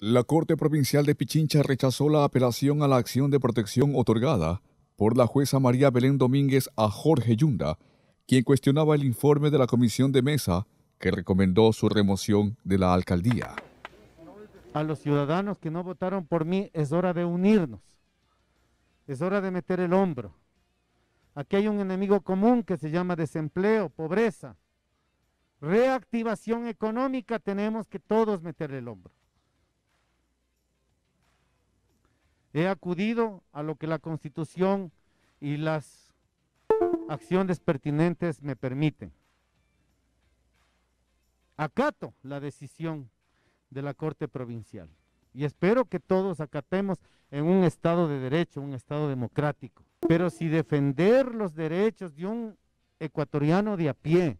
La Corte Provincial de Pichincha rechazó la apelación a la acción de protección otorgada por la jueza María Belén Domínguez a Jorge Yunda, quien cuestionaba el informe de la comisión de mesa que recomendó su remoción de la alcaldía. A los ciudadanos que no votaron por mí es hora de unirnos, es hora de meter el hombro. Aquí hay un enemigo común que se llama desempleo, pobreza. Reactivación económica tenemos que todos meter el hombro. He acudido a lo que la Constitución y las acciones pertinentes me permiten. Acato la decisión de la Corte Provincial y espero que todos acatemos en un Estado de Derecho, un Estado democrático. Pero si defender los derechos de un ecuatoriano de a pie,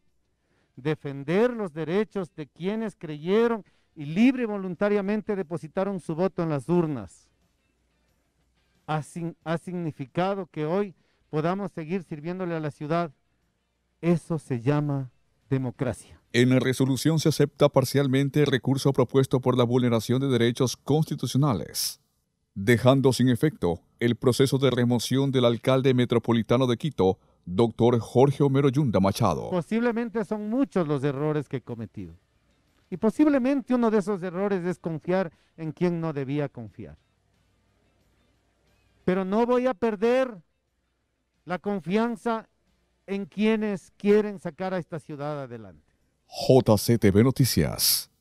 defender los derechos de quienes creyeron y libre y voluntariamente depositaron su voto en las urnas, ha, significado que hoy podamos seguir sirviéndole a la ciudad. Eso se llama democracia. En la resolución se acepta parcialmente el recurso propuesto por la vulneración de derechos constitucionales, dejando sin efecto el proceso de remoción del alcalde metropolitano de Quito, doctor Jorge Homero Yunda Machado. Posiblemente son muchos los errores que he cometido. Y posiblemente uno de esos errores es confiar en quien no debía confiar. Pero no voy a perder la confianza en quienes quieren sacar a esta ciudad adelante. JCTV Noticias.